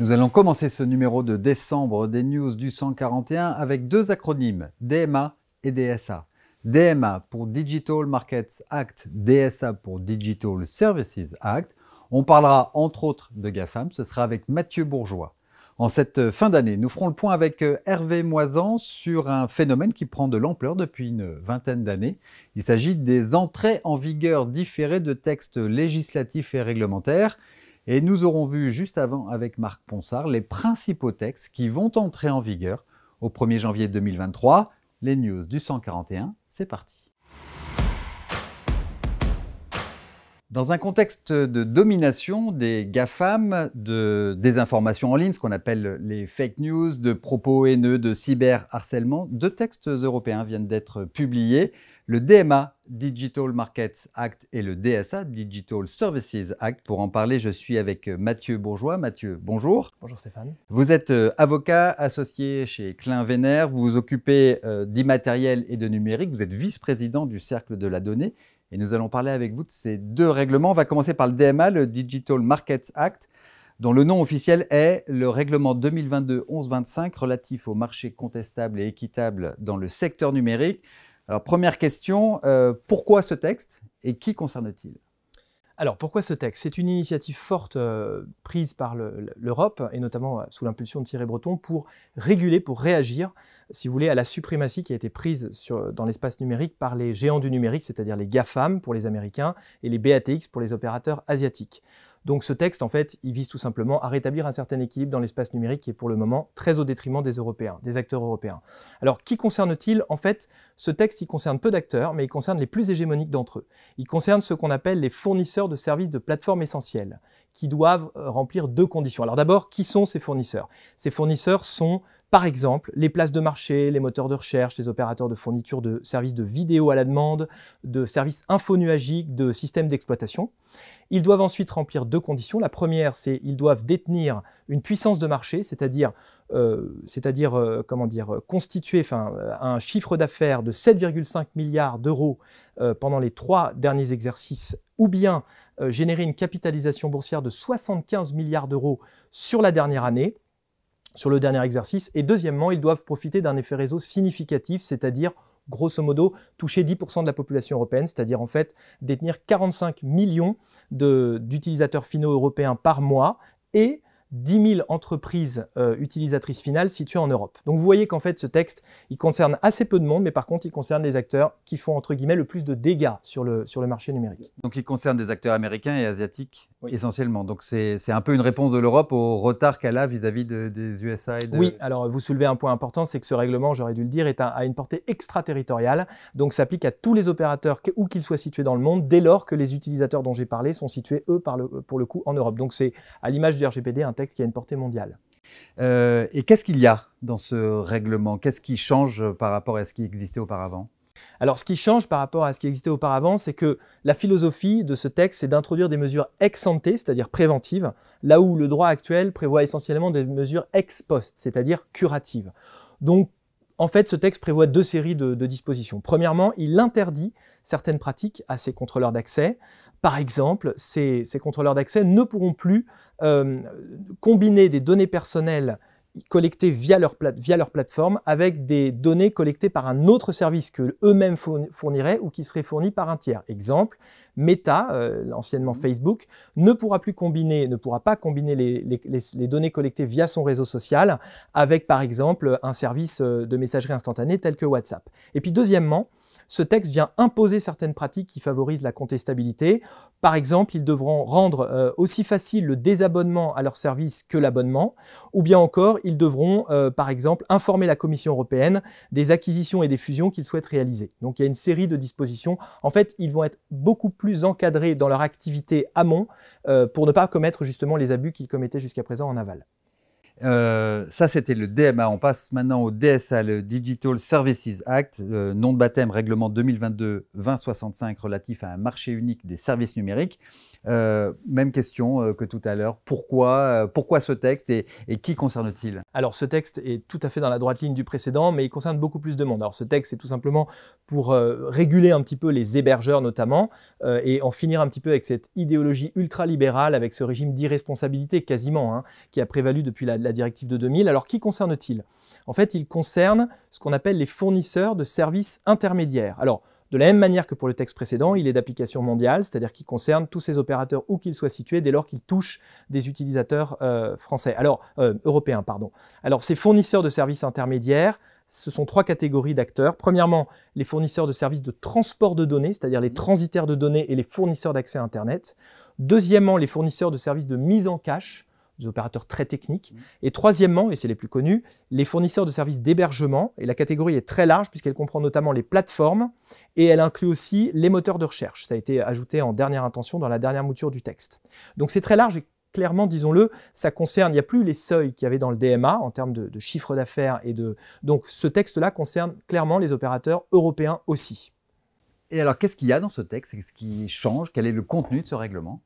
Nous allons commencer ce numéro de décembre des news du 141 avec deux acronymes, DMA et DSA. DMA pour Digital Markets Act, DSA pour Digital Services Act. On parlera entre autres de GAFAM, ce sera avec Mathieu Bourgeois. En cette fin d'année, nous ferons le point avec euh, Hervé Moisan sur un phénomène qui prend de l'ampleur depuis une vingtaine d'années. Il s'agit des entrées en vigueur différées de textes législatifs et réglementaires. Et nous aurons vu juste avant avec Marc Ponsard les principaux textes qui vont entrer en vigueur au 1er janvier 2023. Les news du 141, c'est parti. Dans un contexte de domination des GAFAM, de désinformation en ligne, ce qu'on appelle les fake news, de propos haineux, de cyberharcèlement, deux textes européens viennent d'être publiés. Le DMA, Digital Markets Act, et le DSA, Digital Services Act. Pour en parler, je suis avec Mathieu Bourgeois. Mathieu, bonjour. Bonjour Stéphane. Vous êtes euh, avocat associé chez Klein Vénère, vous vous occupez euh, d'immatériel et de numérique, vous êtes vice-président du Cercle de la Donnée et nous allons parler avec vous de ces deux règlements. On va commencer par le DMA, le Digital Markets Act, dont le nom officiel est le règlement 2022-1125 relatif au marché contestable et équitable dans le secteur numérique. Alors première question, euh, pourquoi ce texte et qui concerne-t-il alors pourquoi ce texte C'est une initiative forte euh, prise par l'Europe et notamment euh, sous l'impulsion de Thierry Breton pour réguler, pour réagir si vous voulez, à la suprématie qui a été prise dans l'espace numérique par les géants du numérique, c'est-à-dire les GAFAM pour les Américains et les BATX pour les opérateurs asiatiques. Donc ce texte, en fait, il vise tout simplement à rétablir un certain équilibre dans l'espace numérique qui est pour le moment très au détriment des Européens, des acteurs européens. Alors qui concerne-t-il En fait, ce texte, il concerne peu d'acteurs, mais il concerne les plus hégémoniques d'entre eux. Il concerne ce qu'on appelle les fournisseurs de services de plateforme essentielles, qui doivent euh, remplir deux conditions. Alors d'abord, qui sont ces fournisseurs Ces fournisseurs sont par exemple, les places de marché, les moteurs de recherche, les opérateurs de fourniture de services de vidéo à la demande, de services infonuagiques, de systèmes d'exploitation. Ils doivent ensuite remplir deux conditions. La première, c'est ils doivent détenir une puissance de marché, c'est-à-dire euh, c'est-à-dire euh, comment dire euh, constituer enfin un chiffre d'affaires de 7,5 milliards d'euros pendant les trois derniers exercices ou bien générer une capitalisation boursière de 75 milliards d'euros sur la dernière année sur le dernier exercice. Et deuxièmement, ils doivent profiter d'un effet réseau significatif, c'est-à-dire grosso modo toucher 10% de la population européenne, c'est-à-dire en fait détenir 45 millions d'utilisateurs finaux européens par mois et 10 000 entreprises euh, utilisatrices finales situées en Europe. Donc vous voyez qu'en fait ce texte, il concerne assez peu de monde, mais par contre il concerne les acteurs qui font entre guillemets le plus de dégâts sur le, sur le marché numérique. Donc il concerne des acteurs américains et asiatiques essentiellement. Donc c'est un peu une réponse de l'Europe au retard qu'elle a vis-à-vis des USA et de... Oui, alors vous soulevez un point important, c'est que ce règlement, j'aurais dû le dire, est à une portée extraterritoriale, donc s'applique à tous les opérateurs où qu'ils soient situés dans le monde, dès lors que les utilisateurs dont j'ai parlé sont situés, eux, par le, pour le coup, en Europe. Donc c'est à l'image du RGPD un qui a une portée mondiale. Euh, et qu'est-ce qu'il y a dans ce règlement Qu'est-ce qui change par rapport à ce qui existait auparavant alors ce qui change par rapport à ce qui existait auparavant, c'est que la philosophie de ce texte, c'est d'introduire des mesures ex ante, c'est-à-dire préventives, là où le droit actuel prévoit essentiellement des mesures ex post, c'est-à-dire curatives. Donc en fait, ce texte prévoit deux séries de dispositions. Premièrement, il interdit certaines pratiques à ces contrôleurs d'accès. Par exemple, ces, contrôleurs d'accès ne pourront plus euh, combiner des données personnelles collectées via leur, plateforme avec des données collectées par un autre service que eux-mêmes fourniraient ou qui seraient fournies par un tiers. Exemple, Meta, euh, anciennement mmh. Facebook, ne pourra plus combiner, ne pourra pas combiner les, les, données collectées via son réseau social avec, par exemple, un service euh, de messagerie instantanée tel que WhatsApp. Et puis, deuxièmement, ce texte vient imposer certaines pratiques qui favorisent la contestabilité. Par exemple, ils devront rendre euh, aussi facile le désabonnement à leur service que l'abonnement, ou bien encore, ils devront, euh, par exemple, informer la Commission européenne des acquisitions et des fusions qu'ils souhaitent réaliser. Donc il y a une série de dispositions. En fait, ils vont être beaucoup plus encadrés dans leur activité amont euh, pour ne pas commettre justement les abus qu'ils commettaient jusqu'à présent en aval. Euh, ça, c'était le DMA. On passe maintenant au DSA, le Digital Services Act, euh, nom de baptême, règlement 2022-2065 relatif à un marché unique des services numériques. Euh, même question que tout à l'heure. Pourquoi, pourquoi ce texte et, qui concerne-t-il Alors, ce texte est tout à fait dans la droite ligne du précédent, mais il concerne beaucoup plus de monde. Alors, ce texte, c'est tout simplement pour réguler un petit peu les hébergeurs, notamment, et en finir un petit peu avec cette idéologie ultra libérale avec ce régime d'irresponsabilité quasiment, hein, qui a prévalu depuis la la directive de 2000. Alors, qui concerne-t-il En fait, il concerne ce qu'on appelle les fournisseurs de services intermédiaires. Alors, de la même manière que pour le texte précédent, il est d'application mondiale, c'est-à-dire qu'il concerne tous ces opérateurs où qu'ils soient situés dès lors qu'ils touchent des utilisateurs euh, français, alors euh, européens, pardon. Alors ces fournisseurs de services intermédiaires, ce sont trois catégories d'acteurs. Premièrement, les fournisseurs de services de transport de données, c'est-à-dire les transitaires de données et les fournisseurs d'accès à Internet. Deuxièmement, les fournisseurs de services de mise en cache, des opérateurs très techniques. Mmh. Et troisièmement, et c'est les plus connus, les fournisseurs de services d'hébergement. Et la catégorie est très large puisqu'elle comprend notamment les plateformes et elle inclut aussi les moteurs de recherche. Ça a été ajouté en dernière intention dans la dernière mouture du texte. Donc c'est très large et clairement, disons-le, ça concerne, il n'y a plus les seuils qu'il y avait dans le DMA en termes de, de chiffre d'affaires et de... Donc ce texte-là concerne clairement les opérateurs européens aussi. Et alors, qu'est-ce qu'il y a dans ce texte Qu'est-ce qui change Quel est le contenu de ce règlement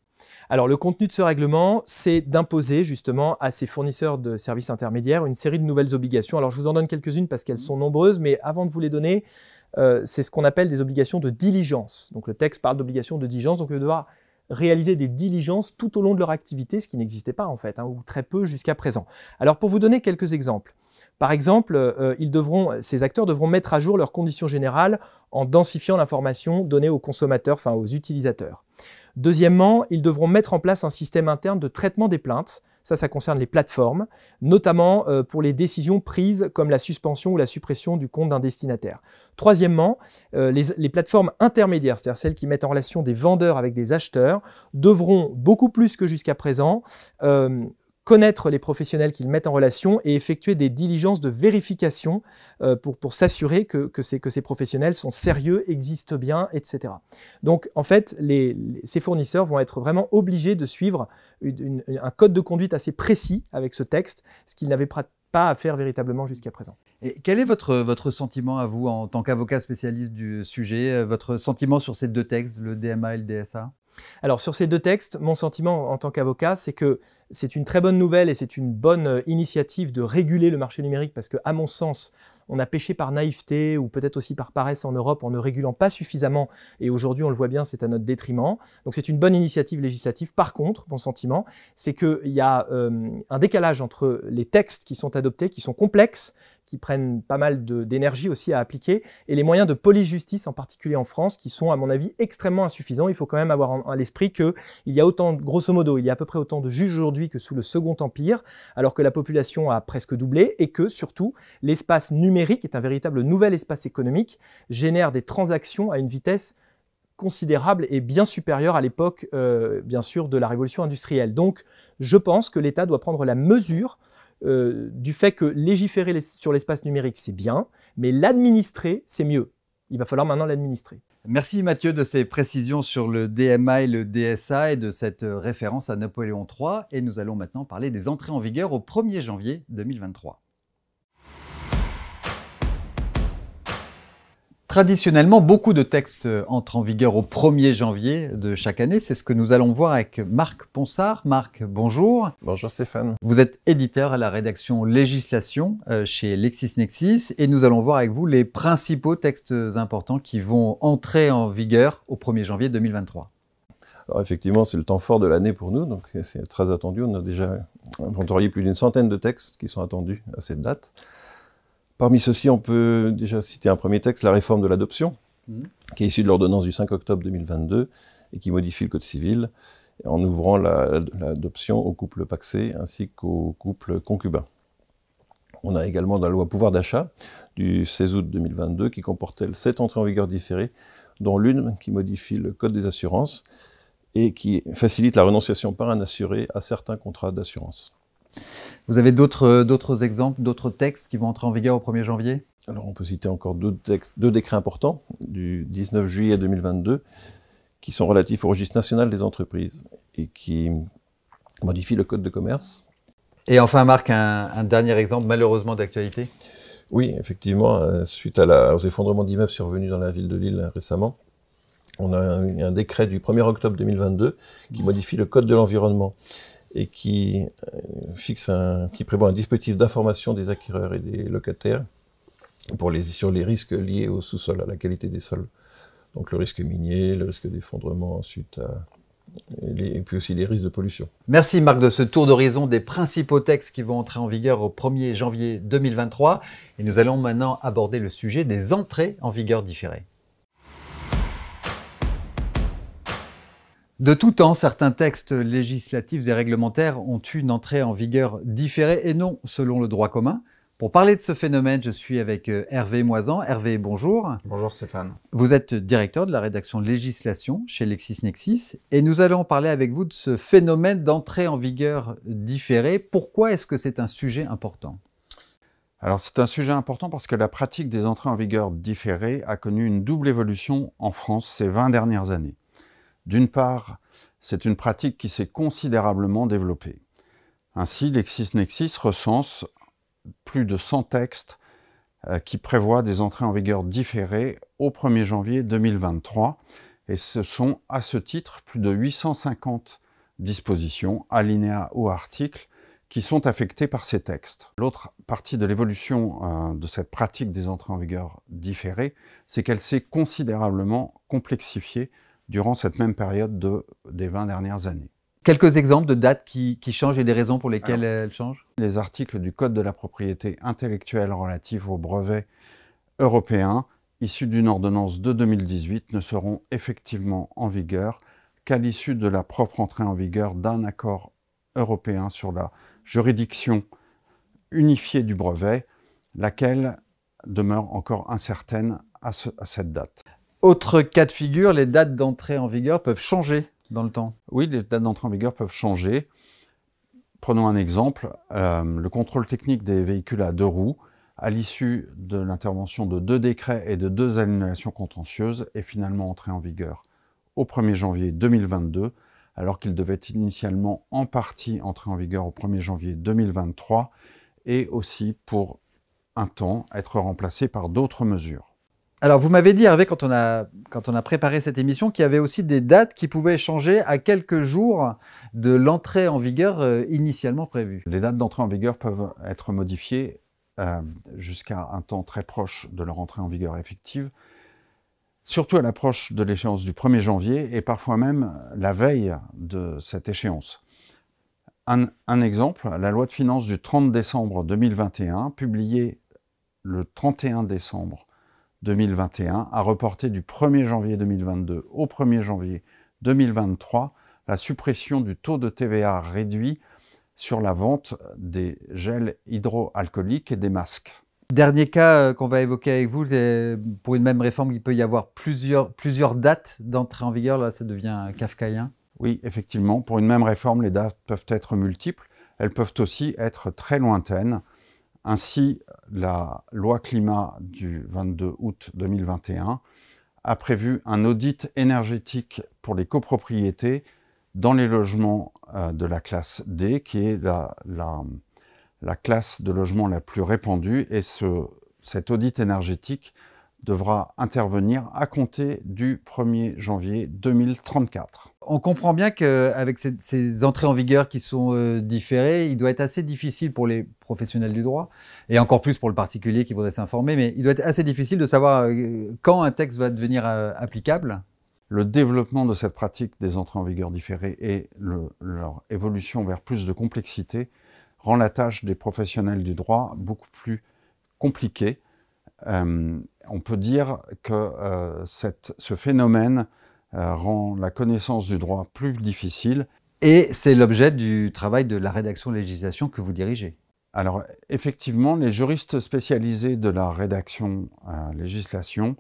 alors le contenu de ce règlement, c'est d'imposer justement à ces fournisseurs de services intermédiaires une série de nouvelles obligations. Alors je vous en donne quelques-unes parce qu'elles mmh. sont nombreuses, mais avant de vous les donner, euh, c'est ce qu'on appelle des obligations de diligence. Donc le texte parle d'obligations de diligence, donc ils devoir réaliser des diligences tout au long de leur activité, ce qui n'existait pas en fait, hein, ou très peu jusqu'à présent. Alors pour vous donner quelques exemples, par exemple, euh, ces acteurs devront mettre à jour leurs conditions générales en densifiant l'information donnée aux consommateurs, enfin aux utilisateurs. Deuxièmement, ils devront mettre en place un système interne de traitement des plaintes. Ça, ça concerne les plateformes, notamment euh, pour les décisions prises comme la suspension ou la suppression du compte d'un destinataire. Troisièmement, euh, les, plateformes intermédiaires, c'est-à-dire celles qui mettent en relation des vendeurs avec des acheteurs, devront beaucoup plus que jusqu'à présent euh, connaître les professionnels qu'ils mettent en relation et effectuer des diligences de vérification euh, pour, s'assurer que, ces, professionnels sont sérieux, existent bien, etc. Donc en fait, ces fournisseurs vont être vraiment obligés de suivre un code de conduite assez précis avec ce texte, ce qu'ils n'avaient pas à faire véritablement jusqu'à présent. Et quel est votre, votre sentiment à vous en tant qu'avocat spécialiste du sujet, euh, votre sentiment sur ces deux textes, le DMA et le DSA alors sur ces deux textes, mon sentiment en tant qu'avocat, c'est que c'est une très bonne nouvelle et c'est une bonne euh, initiative de réguler le marché numérique parce que, à mon sens, on a pêché par naïveté ou peut-être aussi par paresse en Europe en ne régulant pas suffisamment. Et aujourd'hui, on le voit bien, c'est à notre détriment. Donc c'est une bonne initiative législative. Par contre, mon sentiment, c'est qu'il y a euh, un décalage entre les textes qui sont adoptés, qui sont complexes, qui prennent pas mal d'énergie aussi à appliquer, et les moyens de police-justice, en particulier en France, qui sont, à mon avis, extrêmement insuffisants. Il faut quand même avoir à l'esprit qu'il y a autant, grosso modo, il y a à peu près autant de juges aujourd'hui que sous le Second Empire, alors que la population a presque doublé, et que, surtout, l'espace numérique est un véritable nouvel espace économique, génère des transactions à une vitesse considérable et bien supérieure à l'époque, euh, bien sûr, de la révolution industrielle. Donc, je pense que l'État doit prendre la mesure euh, du fait que légiférer sur l'espace numérique, c'est bien, mais l'administrer, c'est mieux. Il va falloir maintenant l'administrer. Merci Mathieu de ces précisions sur le DMA et le DSA et de cette euh, référence à Napoléon III. Et nous allons maintenant parler des entrées en vigueur au 1er janvier 2023. Traditionnellement, beaucoup de textes euh, entrent en vigueur au 1er janvier de chaque année. C'est ce que nous allons voir avec Marc Ponsard. Marc, bonjour. Bonjour Stéphane. Vous êtes éditeur à la rédaction Législation euh, chez LexisNexis et nous allons voir avec vous les principaux textes importants qui vont entrer en vigueur au 1er janvier 2023. Alors effectivement, c'est le temps fort de l'année pour nous, donc c'est très attendu. On a déjà inventorié plus d'une centaine de textes qui sont attendus à cette date. Parmi ceux-ci, on peut déjà citer un premier texte, la réforme de l'adoption, mhm. qui est issue de l'ordonnance du 5 octobre 2022 et qui modifie le Code civil en ouvrant l'adoption aux couples paxés ainsi qu'aux couples concubins. On a également la loi pouvoir d'achat du 16 août 2022 qui comportait sept entrées en vigueur différées, dont l'une qui modifie le Code des assurances et qui facilite la renonciation par un assuré à certains contrats d'assurance. Vous avez euh, d'autres exemples, d'autres textes qui vont entrer en vigueur au 1er janvier Alors on peut citer encore deux, deux décrets importants du 19 juillet 2022 qui sont relatifs au registre national des entreprises et qui modifient le code de commerce. Et enfin, Marc, un, dernier exemple malheureusement d'actualité Oui, effectivement, euh, suite à aux effondrements d'immeubles survenus dans la ville de Lille récemment, on a un décret du 1er octobre 2022 qui modifie le code de l'environnement et qui, euh, fixe qui prévoit un dispositif d'information des acquéreurs et des locataires pour les, sur les risques liés au sous-sol, à la qualité des sols. Donc le risque minier, le risque d'effondrement ensuite, euh, et puis aussi les risques de pollution. Merci Marc de ce tour d'horizon des principaux textes qui vont entrer en vigueur au 1er janvier 2023. Et nous allons maintenant aborder le sujet des entrées en vigueur différées. De tout temps, certains textes législatifs et réglementaires ont eu une entrée en vigueur différée et non selon le droit commun. Pour parler de ce phénomène, je suis avec euh, Hervé Moisan. Hervé, bonjour. Bonjour Stéphane. Vous êtes directeur de la rédaction législation chez LexisNexis et nous allons parler avec vous de ce phénomène d'entrée en vigueur différée. Pourquoi est-ce que c'est un sujet important alors c'est un sujet important parce que la pratique des entrées en vigueur différées a connu une double évolution en France ces 20 dernières années. D'une part, c'est une pratique qui s'est considérablement développée. Ainsi, LexisNexis recense plus de 100 textes euh, qui prévoient des entrées en vigueur différées au 1er janvier 2023, et ce sont à ce titre plus de 850 dispositions, alinéas ou articles, qui sont affectées par ces textes. L'autre partie de l'évolution euh, de cette pratique des entrées en vigueur différées, c'est qu'elle s'est considérablement complexifiée durant cette même période des 20 dernières années. Quelques exemples de dates qui, changent et des raisons pour lesquelles elles changent Les articles du Code de la propriété intellectuelle relatifs aux brevets européens, issus d'une ordonnance de 2018, ne seront effectivement en vigueur qu'à l'issue de la propre entrée en vigueur d'un accord européen sur la juridiction unifiée du brevet, laquelle demeure encore incertaine à cette date. Autre cas de figure, les dates d'entrée en vigueur peuvent changer dans le temps. Oui, les dates d'entrée en vigueur peuvent changer. Prenons un exemple, euh, le contrôle technique des véhicules à deux roues, à l'issue de l'intervention de deux décrets et de deux annulations contentieuses, est finalement entré en vigueur au 1er janvier 2022, alors qu'il devait initialement en partie entrer en vigueur au 1er janvier 2023 et aussi pour un temps être remplacé par d'autres mesures. Alors, vous m'avez dit, Hervé, quand on, a, préparé cette émission, qu'il y avait aussi des dates qui pouvaient changer à quelques jours de l'entrée en vigueur euh, initialement prévue. Les dates d'entrée en vigueur peuvent être modifiées euh, jusqu'à un temps très proche de leur entrée en vigueur effective, surtout à l'approche de l'échéance du 1er janvier et parfois même la veille de cette échéance. Un, un exemple, la loi de finances du 30 décembre 2021, publiée le 31 décembre 2021 a reporté du 1er janvier 2022 au 1er janvier 2023 la suppression du taux de TVA réduit sur la vente des gels hydroalcooliques et des masques. Dernier cas euh, qu'on va évoquer avec vous, euh, pour une même réforme, il peut y avoir plusieurs, plusieurs dates d'entrée en vigueur. Là, ça devient euh, kafkaïen. Oui, effectivement. Pour une même réforme, les dates peuvent être multiples. Elles peuvent aussi être très lointaines. Ainsi, la loi climat du 22 août 2021 a prévu un audit énergétique pour les copropriétés dans les logements euh, de la classe D, qui est la, classe de logement la plus répandue. Et cet audit énergétique devra intervenir à compter du 1er janvier 2034. On comprend bien qu'avec ces, ces, entrées en vigueur qui sont euh, différées, il doit être assez difficile pour les professionnels du droit, et encore plus pour le particulier qui voudrait s'informer, mais il doit être assez difficile de savoir euh, quand un texte va devenir euh, applicable. Le développement de cette pratique des entrées en vigueur différées et leur évolution vers plus de complexité rend la tâche des professionnels du droit beaucoup plus compliquée euh, on peut dire que euh, ce phénomène euh, rend la connaissance du droit plus difficile. Et c'est l'objet du travail de la rédaction de législation que vous dirigez. Alors effectivement, les juristes spécialisés de la rédaction législation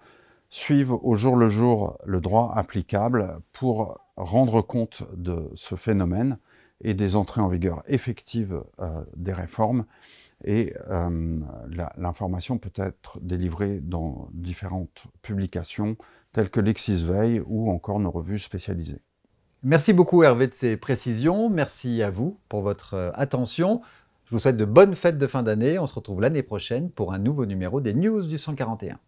suivent au jour le jour le droit applicable pour rendre compte de ce phénomène et des entrées en vigueur effectives des réformes et euh, l'information peut être délivrée dans différentes publications telles que Lexisveille ou encore nos revues spécialisées. Merci beaucoup Hervé de ces précisions. Merci à vous pour votre euh, attention. Je vous souhaite de bonnes fêtes de fin d'année. On se retrouve l'année prochaine pour un nouveau numéro des News du 141.